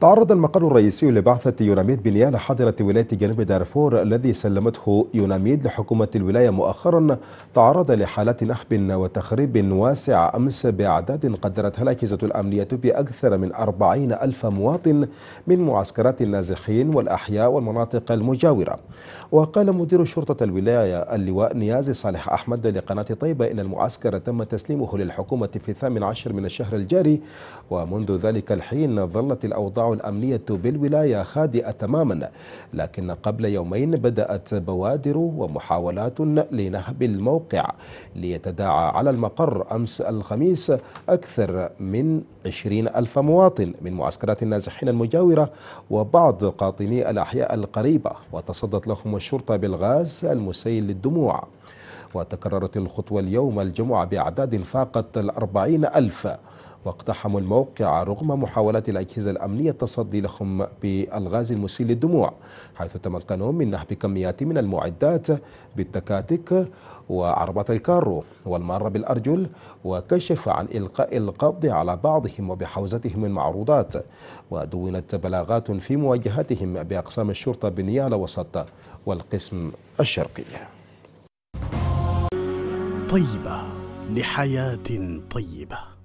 تعرض المقر الرئيسي لبعثة يوناميد بنيا لحضرة ولاية جنوب دارفور الذي سلمته يوناميد لحكومة الولاية مؤخرا تعرض لحالات نحب وتخريب واسع أمس بأعداد قدرتها الأجهزة الأمنية بأكثر من 40 ألف مواطن من معسكرات النازحين والأحياء والمناطق المجاورة وقال مدير شرطة الولاية اللواء نيازي صالح أحمد لقناة طيبة إن المعسكر تم تسليمه للحكومة في الثامن عشر من الشهر الجاري ومنذ ذلك الحين ظلت الأوضاع الأمنية بالولاية خادئة تماما لكن قبل يومين بدأت بوادر ومحاولات لنهب الموقع ليتداعى على المقر أمس الخميس أكثر من 20 ألف مواطن من معسكرات النازحين المجاورة وبعض قاطني الأحياء القريبة وتصدت لهم الشرطة بالغاز المسيل للدموع وتكررت الخطوة اليوم الجمعة بأعداد فاقت الأربعين ألف واقتحموا الموقع رغم محاولات الأجهزة الأمنية التصدي لهم بالغاز المسيل للدموع حيث تمكنوا من نهب كميات من المعدات بالتكاتك وعربات الكارو والمارة بالأرجل وكشف عن إلقاء القبض على بعضهم وبحوزتهم المعروضات ودونت بلاغات في مواجهتهم بأقسام الشرطة بنيالة وسط والقسم الشرقي طيبة لحياة طيبة